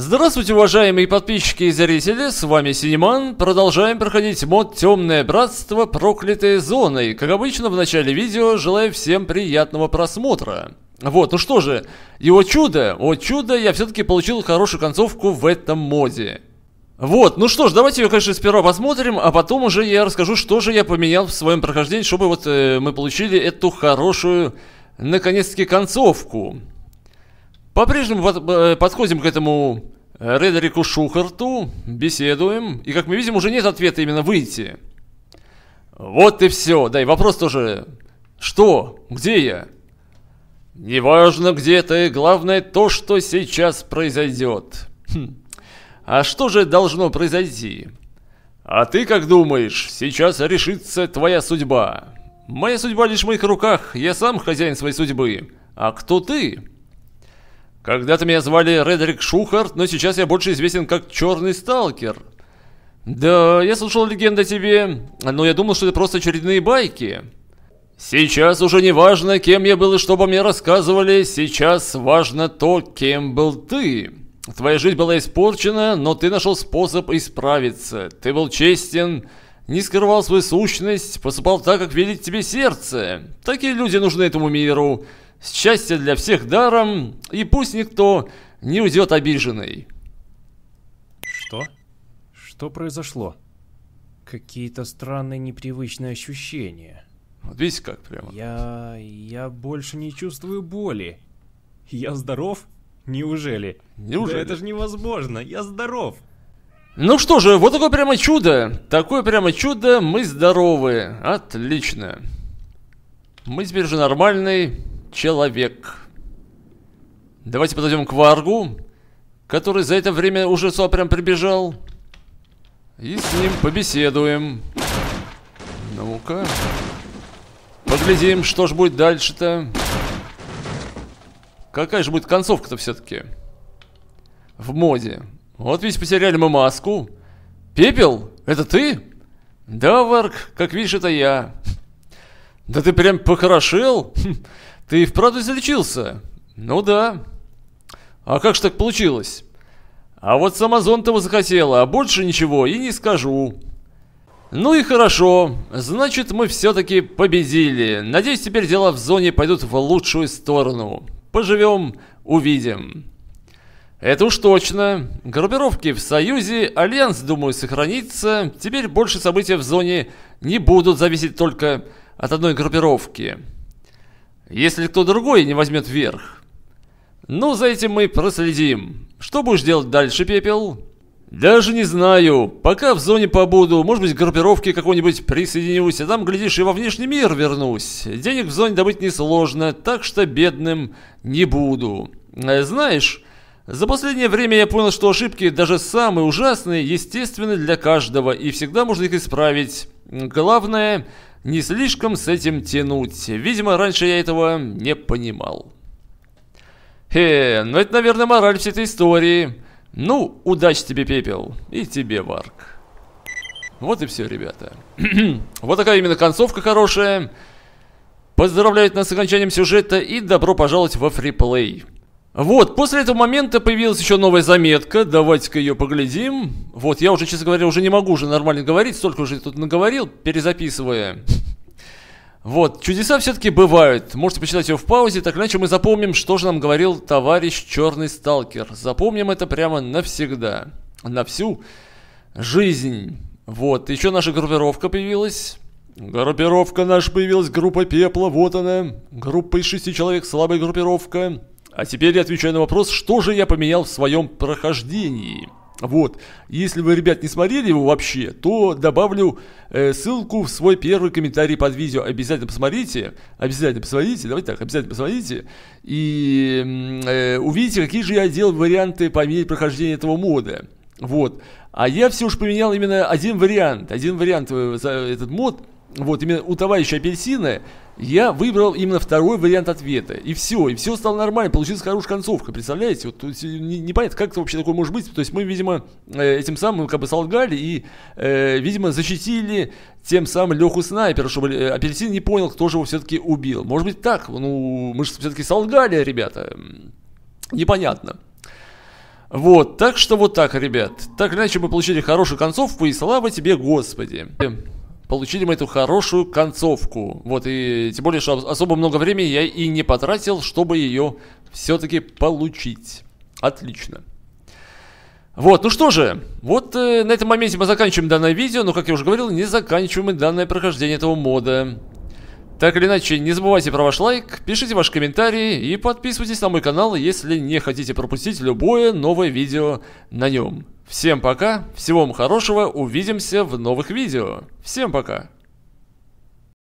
Здравствуйте, уважаемые подписчики и зрители, с вами Синеман. Продолжаем проходить мод «Темное братство. Проклятые зоны». Как обычно, в начале видео желаю всем приятного просмотра. Вот, ну что же, его чудо, о чудо, я все-таки получил хорошую концовку в этом моде. Вот, ну что ж, давайте ее, конечно, сперва посмотрим, а потом уже я расскажу, что же я поменял в своем прохождении, чтобы вот э, мы получили эту хорошую, наконец-таки, концовку. По-прежнему э, подходим к этому э, Редерику Шухарту, беседуем, и, как мы видим, уже нет ответа именно «выйти». Вот и все. Да, и вопрос тоже «Что? Где я?» «Неважно, где ты, главное то, что сейчас произойдет». Хм. А что же должно произойти? А ты как думаешь, сейчас решится твоя судьба? Моя судьба лишь в моих руках, я сам хозяин своей судьбы. А кто ты?» Когда-то меня звали Редрик Шухарт, но сейчас я больше известен как Черный Сталкер. Да, я слушал легенды о тебе, но я думал, что это просто очередные байки. Сейчас уже не важно, кем я был и что обо мне рассказывали, сейчас важно то, кем был ты. Твоя жизнь была испорчена, но ты нашел способ исправиться. Ты был честен, не скрывал свою сущность, поступал так, как видит тебе сердце. Такие люди нужны этому миру. Счастье для всех даром, и пусть никто не уйдет обиженный. Что? Что произошло? Какие-то странные непривычные ощущения. Вот видите как прямо. Я... я больше не чувствую боли. Я здоров? Неужели? Неужели? Да это же невозможно, я здоров. Ну что же, вот такое прямо чудо. Такое прямо чудо, мы здоровы. Отлично. Мы теперь же нормальный, человек. Давайте подойдем к Варгу, который за это время уже со прям прибежал. И с ним побеседуем. Ну-ка. Поглядим, что же будет дальше-то. Какая же будет концовка-то все-таки? В моде. Вот ведь потеряли мы маску. Пепел, это ты? Да, Варк, как видишь, это я. Да ты прям похорошел. Хм. Ты вправду излечился? Ну да. А как же так получилось? А вот с Амазон того захотела, а больше ничего и не скажу. Ну и хорошо. Значит, мы все-таки победили. Надеюсь, теперь дела в зоне пойдут в лучшую сторону. Поживем, увидим. Это уж точно. Группировки в Союзе, Альянс, думаю, сохранится. Теперь больше события в зоне не будут зависеть только от одной группировки если кто другой не возьмет верх. Ну, за этим мы проследим. Что будешь делать дальше, Пепел? Даже не знаю. Пока в зоне побуду, может быть, к группировке какой-нибудь присоединюсь, а там, глядишь, и во внешний мир вернусь. Денег в зоне добыть несложно, так что бедным не буду. Э, знаешь, за последнее время я понял, что ошибки, даже самые ужасные, естественны для каждого, и всегда можно их исправить. Главное, не слишком с этим тянуть. Видимо, раньше я этого не понимал. Хе, ну это, наверное, мораль всей этой истории. Ну, удачи тебе, Пепел. И тебе, Варк. Вот и все, ребята. вот такая именно концовка хорошая. Поздравляю нас с окончанием сюжета и добро пожаловать во фриплей. Вот, после этого момента появилась еще новая заметка, давайте-ка ее поглядим. Вот, я уже, честно говоря, уже не могу уже нормально говорить, столько уже тут наговорил, перезаписывая. Вот, чудеса все-таки бывают. Можете почитать ее в паузе, так иначе мы запомним, что же нам говорил товарищ Черный Сталкер. Запомним это прямо навсегда. На всю жизнь. Вот, еще наша группировка появилась. Группировка наша появилась, группа пепла, вот она. Группа из шести человек, слабая группировка. А теперь я отвечаю на вопрос, что же я поменял в своем прохождении. Вот, если вы, ребят, не смотрели его вообще, то добавлю э, ссылку в свой первый комментарий под видео. Обязательно посмотрите, обязательно посмотрите, давайте так, обязательно посмотрите. И э, увидите, какие же я делал варианты по мере прохождения этого мода. Вот, а я все уж поменял именно один вариант, один вариант э, за этот мод – вот именно у товарища Апельсина я выбрал именно второй вариант ответа. И все, и все стало нормально, получилась хорошая концовка, представляете? Вот, э, не понятно, как это вообще такое может быть. То есть мы, видимо, э, этим самым как бы солгали и, э, видимо, защитили тем самым Леху Снайпера, чтобы э, Апельсин не понял, кто же его все-таки убил. Может быть так, ну, мы же все-таки солгали, ребята. Непонятно. Вот, так что вот так, ребят. Так иначе мы получили хорошую концовку, и слава тебе, Господи получили мы эту хорошую концовку. Вот, и тем более, что особо много времени я и не потратил, чтобы ее все-таки получить. Отлично. Вот, ну что же, вот э, на этом моменте мы заканчиваем данное видео, но, как я уже говорил, не заканчиваем мы данное прохождение этого мода. Так или иначе, не забывайте про ваш лайк, пишите ваши комментарии и подписывайтесь на мой канал, если не хотите пропустить любое новое видео на нем. Всем пока, всего вам хорошего, увидимся в новых видео. Всем пока!